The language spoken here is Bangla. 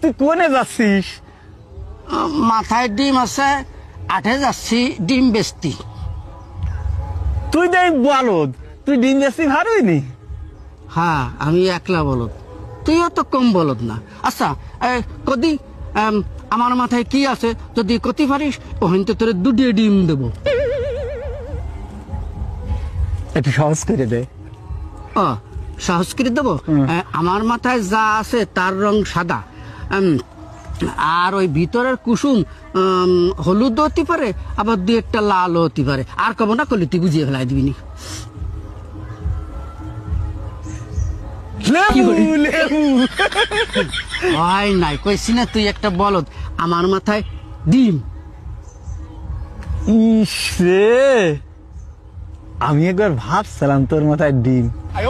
তুই কোনে যাচ্ছিস মাথায় ডিম আছে আঠে যাচ্ছি ডিম বেচতি তুই দেখ বলদ তুই ডিম বেচতি ভালোইনি হ্যাঁ আমি একলা বলদ তুইও তো কম বলদ না আচ্ছা কদি আমার মাথায় কি আছে যদি কতি পারিস ওহেন তো তোর দুটি ডিম দেব একটু সহজ করে দে আহ সহজ করে দেবো আমার মাথায় যা আছে তার রং সাদা আর ওই ভিতরের কুসুম হলুদ হতে পারে আবার দু একটা লাল হতে পারে আর কব না করলে তুই বুঝিয়ে ফেলাই দিবি হয় নাই কইছি না তুই একটা বলদ আমার মাথায় ডিম আমি একবার ভাবছিলাম তোর মাথায় ডিম